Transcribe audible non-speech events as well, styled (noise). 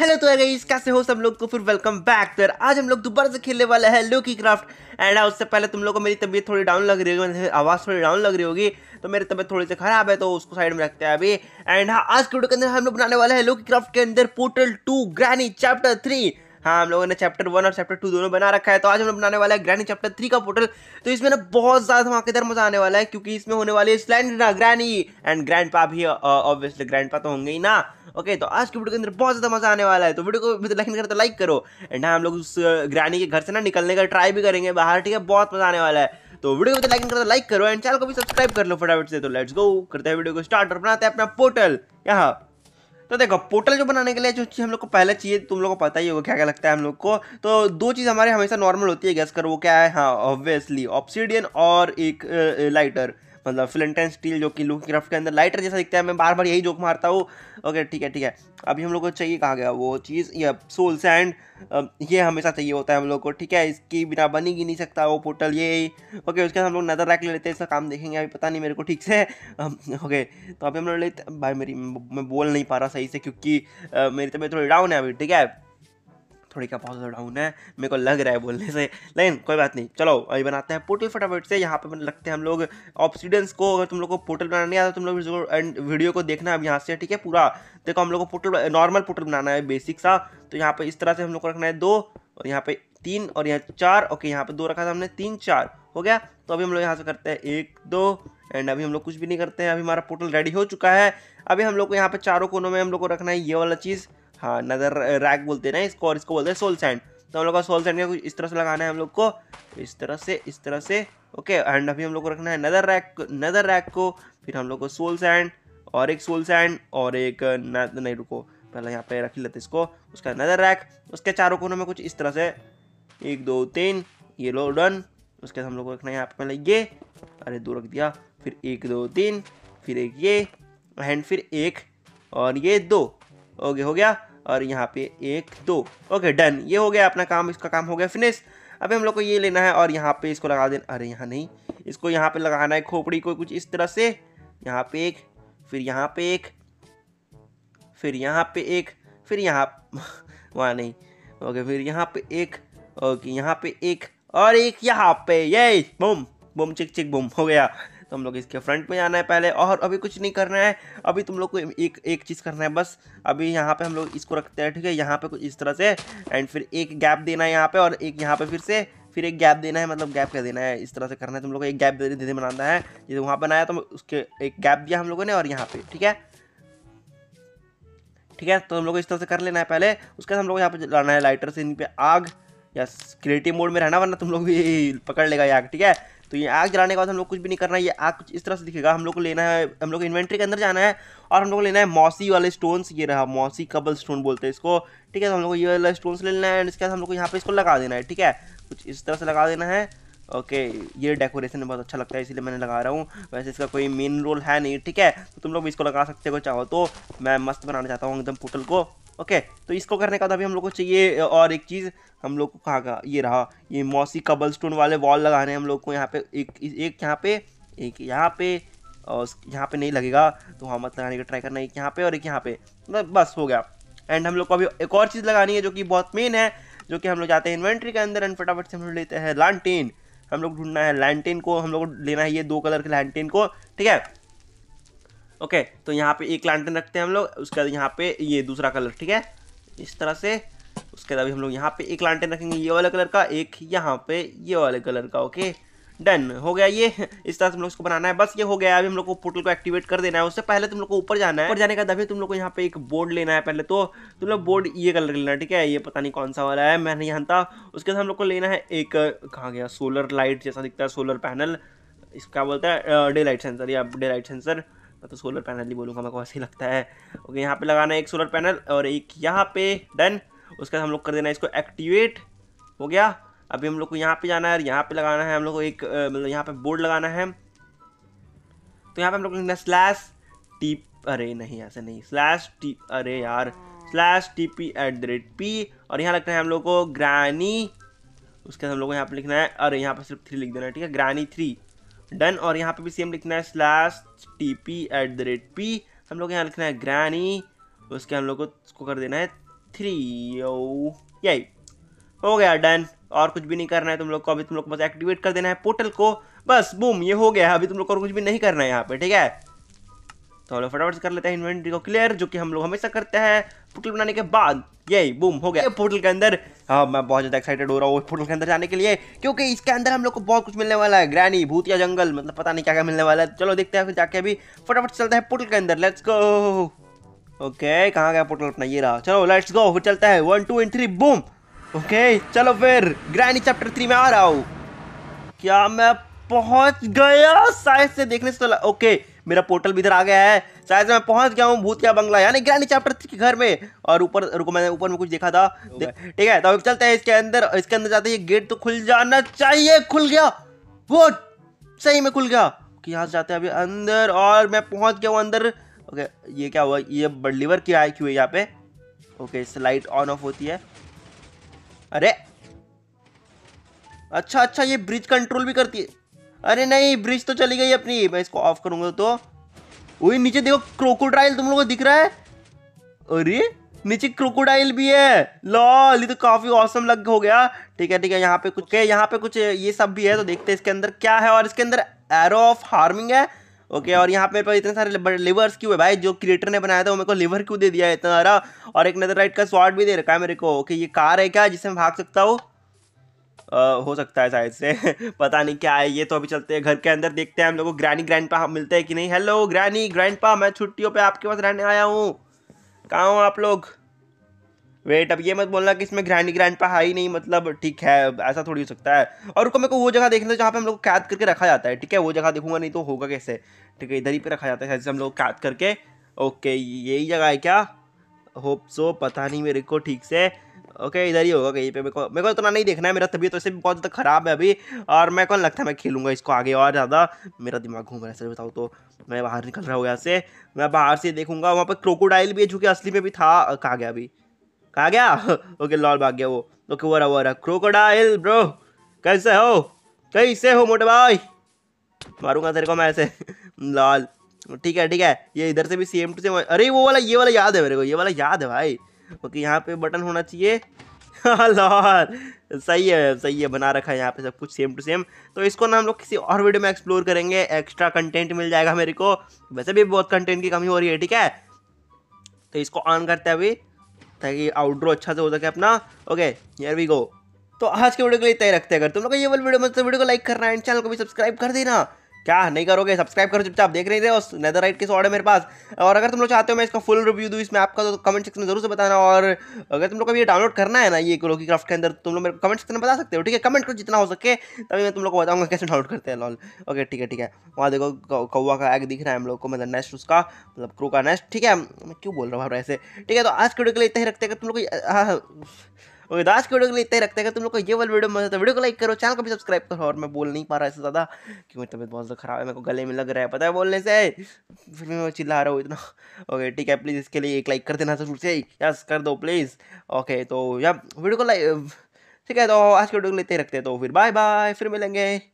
hello तो गई कैसे हो सब लोग को तो फिर वेलकम बैक तो आज हम लोग दोबारा से खेलने वाले हैं लोकी क्राफ्ट एंड उससे पहले तुम लोग को मेरी तबीयत थोड़ी डाउन लग रही होगी आवाज़ थोड़ी डाउन लग रही होगी तो मेरी तबीयत थोड़ी सी खराब है तो उसको साइड में रखते हैं अभी एंड हाँ आज के वीडियो के अंदर हम लोग बनाने वाले हैं लोकी क्राफ्ट के अंदर portal to Granny chapter three हाँ हम लोगों ने चैप्टर वन और चैप्टर टू दोनों बना रखा है तो आज हम लोग बनाने वाला है ग्रैनी चैप्टर थ्री का पोर्टल तो इसमें ना बहुत ज़्यादा धमाकेदार मजा आने वाला है क्योंकि इसमें होने वाली है ग्रैनी एंड ग्रैंड पा भी ऑब्वियसली uh, ग्रैंड तो होंगे ही ना ओके तो आज की वीडियो के अंदर बहुत ज़्यादा मजा आने वाला है तो वीडियो को लाइक करें तो लाइक करो एंड हाँ हम लोग उस ग्रैनी uh, के घर से ना निकलने का ट्राई भी करेंगे बाहर ठीक है बहुत मजा आने वाला है तो वीडियो को लाइक तो करो लाइक करो एंड चैनल को भी सब्सक्राइब कर लो फटाफट से तो लेट्स गो करते हैं वीडियो को स्टार्ट और बनाते हैं अपना पोर्टल यहाँ तो देखो पोर्टल जो बनाने के लिए जो चीज़ हम लोग को पहले चाहिए तुम लोग को पता ही होगा क्या क्या लगता है हम लोग को तो दो चीज़ हमारे हमेशा नॉर्मल होती है गैस कर वो क्या है हाँ ऑब्वियसली ऑप्सीडियन और एक लाइटर मतलब एंड स्टील जो कि लूक क्राफ्ट के अंदर लाइटर जैसा दिखता है मैं बार बार यही जोक मारता हूँ ओके ठीक है ठीक है अभी हम लोग को चाहिए कहाँ गया वो चीज़ या सोल सैंड ये हमेशा चाहिए होता है हम लोग को ठीक है इसकी बिना बन ही नहीं सकता वो पोर्टल ये ओके उसके बाद हम लोग नदर रैक ले लेते हैं इसका काम देखेंगे अभी पता नहीं मेरे को ठीक से ओके तो अभी हम लोग लेते भाई मेरी मैं बोल नहीं पा रहा सही से क्योंकि मेरी तबीयत थोड़ी डाउन है अभी ठीक है थोड़ी का बहुत डाउन है मेरे को लग रहा है बोलने से लेकिन कोई बात नहीं चलो अभी बनाते हैं पोर्टल फटाफट से यहाँ पे लगते हैं हम लोग ऑप्सीडेंस को अगर तुम लोग को पोर्टल बनाना नहीं आता तुम लोग एंड वीडियो को देखना अब यहाँ से ठीक है पूरा देखो हम लोग को पोर्टल नॉर्मल पोर्टल बनाना है बेसिक सा तो यहाँ पे इस तरह से हम लोग को रखना है दो और यहाँ पे तीन और यहाँ चार ओके यहाँ पे दो रखा था हमने तीन चार हो गया तो अभी हम लोग यहाँ से करते हैं एक दो एंड अभी हम लोग कुछ भी नहीं करते हैं अभी हमारा पोर्टल रेडी हो चुका है अभी हम लोग को यहाँ पे चारों कोनों में हम लोग को रखना है ये वाला चीज़ हाँ नदर रैक बोलते हैं ना इसको और इसको बोलते हैं सोल सैंड तो हम लोग का सोल सैंड का कुछ इस तरह से लगाना है हम लोग को इस तरह से इस तरह से ओके एंड अभी हम लोग को रखना है नदर रैक नदर रैक को फिर हम लोग को सोल सैंड और एक सोल सैंड और एक नहीं रुको पहले यहाँ पे रख लेते इसको उसका नदर रैक उसके चारों कोनों में कुछ इस तरह से एक दो तीन ये लो डन उसके बाद हम लोग को रखना है यहाँ पे पहले ये अरे दो रख दिया फिर एक दो तीन फिर एक ये एंड फिर एक और ये दो ओके हो गया और यहाँ पे एक दो ओके डन ये हो गया अपना काम इसका काम हो गया फिनिश अभी हम लोग को ये लेना है और यहाँ पे इसको लगा देना अरे यहाँ नहीं इसको यहाँ पे लगाना है खोपड़ी को कुछ इस तरह से यहाँ पे एक फिर यहाँ पे एक फिर यहाँ पे एक फिर यहाँ (laughs) वहाँ नहीं ओके फिर यहाँ पे एक ओके यहाँ पे एक और एक यहाँ पे ये बुम बुम चिक चिक बुम हो गया तो हम लोग इसके फ्रंट में जाना है पहले और अभी कुछ नहीं करना है अभी तुम लोग को एक एक चीज़ करना है बस अभी यहाँ पे हम लोग इसको रखते हैं ठीक है यहाँ पे कुछ इस तरह से एंड फिर एक गैप देना है यहाँ पे और एक यहाँ पे फिर से फिर एक गैप देना है मतलब गैप कर देना है इस तरह से करना है तुम लोग को एक गैप धीरे धीरे बनाना है जैसे वहाँ बनाया तो उसके एक गैप दिया हम लोगों ने और यहाँ पे ठीक है ठीक है तो हम लोग को इस तरह से कर लेना है पहले उसके बाद हम लोग यहाँ पे लाना है लाइटर से इन पे आग या क्रिएटिव मोड में रहना वरना तुम लोग भी पकड़ लेगा ये आग ठीक है तो ये आग जलाने के बाद हम लोग कुछ भी नहीं करना है ये आग कुछ इस तरह से दिखेगा हम लोग को लेना है हम लोग इन्वेंट्री के अंदर जाना है और हम लोग को लेना है मौसी वाले स्टोन्स ये रहा मौसी कबल स्टोन बोलते हैं इसको ठीक है तो हम लोग को ये वाला स्टोन्स ले लेना है एंड इसके बाद हम लोग को यहाँ पे इसको लगा देना है ठीक है कुछ इस तरह से लगा देना है ओके ये डेकोरेशन बहुत अच्छा लगता है इसलिए मैंने लगा रहा हूँ वैसे इसका कोई मेन रोल है नहीं ठीक है तो तुम लोग भी इसको लगा सकते हो चाहो तो मैं मस्त बनाना चाहता हूँ एकदम पोटल को ओके तो इसको करने का तो अभी हम लोग को चाहिए और एक चीज़ हम लोग को कहाँ का ये रहा ये मौसी कबल स्टोन वाले वॉल लगाने हम लोग को यहाँ पे एक एक यहाँ पे एक यहाँ पे और यहाँ पे नहीं लगेगा तो हम मत लगाने का ट्राई करना है एक यहाँ पे और एक यहाँ पे मतलब बस हो गया एंड हम लोग को अभी एक और चीज़ लगानी है जो कि बहुत मेन है जो कि हम लोग जाते हैं इन्वेंट्री के अंदर एंड फटाफट से हम लोग लेते हैं लालटेन हम लोग ढूंढना है लैंटेन को हम लोग लेना है ये दो कलर के लैंटेन को ठीक है ओके तो यहाँ पे एक लालटेन रखते हैं हम लोग उसके बाद यहाँ पे ये दूसरा कलर ठीक है इस तरह से उसके बाद हम लोग यहाँ पे एक लालटेन रखेंगे ये वाला कलर का एक यहाँ पे ये वाले कलर का ओके डन हो गया ये इस तरह से हम लोग इसको बनाना है बस ये हो गया अभी हम लोग को पोर्टल को एक्टिवेट कर देना है उससे पहले तुम लोग को ऊपर जाना है ऊपर जाने का तभी तुम लोग को यहाँ पे एक बोर्ड लेना है पहले तो तुम लोग बोर्ड ये कलर लेना है ठीक है ये पता नहीं कौन सा वाला है मैं नहीं जानता उसके साथ हम लोग को लेना है एक कहाँ गया सोलर लाइट जैसा दिखता है सोलर पैनल इसका बोलता है डे लाइट सेंसर या डे लाइट सेंसर मैं तो सोलर पैनल ही बोलूँगा मेरे को ऐसे ही लगता है ओके यहाँ पे लगाना है एक सोलर पैनल और एक यहाँ पे डन उसके बाद हम लोग कर देना है इसको एक्टिवेट हो गया अभी हम लोग को यहाँ पे जाना है और यहाँ पे लगाना है हम लोग को एक मतलब यहाँ पे बोर्ड लगाना है तो यहाँ पे हम लोग लिखना स्लैश टी अरे नहीं ऐसे नहीं स्लैश टी अरे यार slash T P at the rate P और यहाँ लगना है हम लोग को ग्रैनी उसके बाद हम लोग को यहाँ पे लिखना है अरे यहाँ पर सिर्फ थ्री लिख देना है ठीक है ग्रैनी थ्री डन और यहाँ पे भी सेम लिखना है slash T P at the rate P हम लोग यहाँ लिखना है ग्रैनी उसके हम लोग को उसको कर देना है थ्री ओ यही हो गया डन और कुछ भी नहीं करना है तुम लोग को अभी तुम लोग को बस एक्टिवेट कर देना है पोर्टल को बस बूम ये हो गया अभी तुम लोग को कुछ भी नहीं करना है यहाँ पे ठीक है तो हम लोग फटाफट कर लेते हैं इन्वेंट्री को क्लियर जो कि हम लोग हमेशा करते हैं पोर्टल बनाने के बाद यही बूम हो गया पोर्टल के अंदर हाँ मैं बहुत ज़्यादा एक्साइटेड हो रहा हूँ पोर्टल के अंदर जाने के लिए क्योंकि इसके अंदर हम लोग को बहुत कुछ मिलने वाला है ग्रैनी भूत या जंगल मतलब पता नहीं क्या क्या मिलने वाला है चलो देखते हैं जाके अभी फटाफट चलते हैं पोर्टल के अंदर लेट्स गो ओके कहाँ गया पोर्टल अपना ये रहा चलो लेट्स गो फिर चलता है one two and three boom okay चलो फिर ग्रैनी चैप्टर थ्री में आ रहा हूँ क्या मैं पहुंच गया शायद से देखने से तो ओके मेरा पोर्टल भी इधर आ गया है शायद मैं पहुंच गया हूँ भूत क्या बंगला यानी ग्रैंड चैप्टर थ्री के घर में और ऊपर रुको मैंने ऊपर में कुछ देखा था ठीक है तो चलते हैं इसके अंदर इसके अंदर जाते हैं गेट तो खुल जाना चाहिए खुल गया वो सही में खुल गया कि यहाँ से जाते हैं अभी अंदर और मैं पहुंच गया हूँ अंदर ओके ये क्या हुआ ये बडलीवर क्या है क्यों यहाँ पे ओके इससे लाइट ऑन ऑफ होती है अरे अच्छा अच्छा ये ब्रिज कंट्रोल भी करती है अरे नहीं ब्रिज तो चली गई अपनी मैं इसको ऑफ करूंगा तो वही नीचे देखो क्रोकोडाइल तुम लोग को दिख रहा है अरे नीचे क्रोकोडाइल भी है लॉल ये तो काफी औसम लग हो गया ठीक है ठीक है यहाँ पे कुछ है यहाँ पे कुछ ये सब भी है तो देखते हैं इसके अंदर क्या है और इसके अंदर एरो ऑफ हार्मिंग है ओके और यहाँ पे इतने सारे लिवर्स क्यों है भाई जो क्रिएटर ने बनाया था वो मेरे को लिवर क्यों दे दिया है इतना सारा और एक नदर राइट का स्वाड भी दे रखा है मेरे को ओके ये कार है क्या जिससे मैं भाग सकता हूँ हो सकता है शायद से (laughs) पता नहीं क्या है ये तो अभी चलते हैं घर के अंदर देखते हैं हम लोग ग्रैनी ग्रैंड पा मिलते हैं कि नहीं हेलो ग्रैनी ग्रैंड पा मैं छुट्टियों पर आपके पास रहने आया हूँ कहाँ हो आप लोग वेट अब ये मत बोलना कि इसमें ग्रैंडी ग्रैंड पा है ही नहीं मतलब ठीक है ऐसा थोड़ी हो सकता है और रुको मेरे को वो जगह देखना है जहाँ पे हम लोग कैद करके रखा जाता है ठीक है वो जगह देखूंगा नहीं तो होगा कैसे ठीक है इधर ही पे रखा जाता है जैसे हम लोग कैद करके ओके यही जगह है क्या होप सो पता नहीं मेरे को ठीक से ओके इधर ही होगा कहीं पे मेरे को मेरे को तो इतना नहीं देखना है मेरा तबीयत वैसे तो भी बहुत ज़्यादा ख़राब है अभी और मैं कौन लगता है मैं खेलूँगा इसको आगे और ज़्यादा मेरा दिमाग घूम रहा है सर बताऊँ तो मैं बाहर निकल रहा हूँ यहाँ से मैं बाहर से देखूँगा वहाँ पर क्रोकोडाइल भी है जो कि असली में भी था कहा गया अभी कहा गया (laughs) ओके लॉल भाग गया वो ओके वो रहा वो रहा क्रोकोडाइल ब्रो कैसे हो कैसे हो मोटे भाई मारूंगा तेरे को मैं ऐसे (laughs) लाल ठीक है ठीक है ये इधर से भी सेम टू सेम अरे वो वाला ये वाला याद है मेरे को ये वाला याद है भाई ओके यहाँ पे बटन होना चाहिए हाँ, लॉर सही है सही है बना रखा है यहाँ पे सब कुछ सेम टू सेम तो इसको ना हम लोग किसी और वीडियो में एक्सप्लोर करेंगे एक्स्ट्रा कंटेंट मिल जाएगा मेरे को वैसे भी बहुत कंटेंट की कमी हो रही है ठीक है तो इसको ऑन करते हैं अभी ताकि आउटडोर अच्छा से हो सके अपना ओके हियर वी गो तो आज के वीडियो के लिए तय रखते हैं अगर तुम लोग ये वाली वीडियो मतलब वीडियो को लाइक करना है चैनल को भी सब्सक्राइब कर देना क्या नहीं करोगे सब्सक्राइब करो चुपचाप देख रहे थे और नेदर राइट के सॉर्ड है मेरे पास और अगर तुम लोग चाहते हो मैं इसका फुल रिव्यू दूँ इसमें आपका तो कमेंट सेक्शन में जरूर से बताना और अगर तुम लोग को ये डाउनलोड करना है ना ये क्रोकी क्राफ्ट के अंदर तुम लोग मेरे कमेंट सेक्शन में बता सकते हो ठीक है कमेंट करो जितना हो सके तभी मैं तुम लोग को बताऊँगा कैसे डाउनलोड करते हैं लॉल ओके ठीक है ठीक है वहाँ देखो कौवा का एग दिख रहा है हम लोग को मतलब नेस्ट उसका मतलब क्रो का नेस्ट ठीक है मैं क्यों बोल रहा हूँ ऐसे ठीक है तो आज के वीडियो के लिए इतना ही रखते हैं तुम लोग ओके तो आज की वीडियो के लिए इतना ही रखते हैं तुम लोग को ये वाली वीडियो मजा है तो वीडियो को लाइक करो चैनल को भी सब्सक्राइब करो और मैं बोल नहीं पा रहा इससे ज़्यादा क्योंकि तबियत बहुत ज़्यादा खराब है मेरे को गले में लग रहा है पता है बोलने से फिर मैं चिल्ला रहा हूँ इतना ओके ठीक है प्लीज़ इसके लिए एक लाइक कर देना जरूर से यस कर दो प्लीज़ ओके तो या वीडियो को लाइक ठीक है तो आज के वीडियो को लेते ही रखते हैं तो फिर बाय बाय फिर मिलेंगे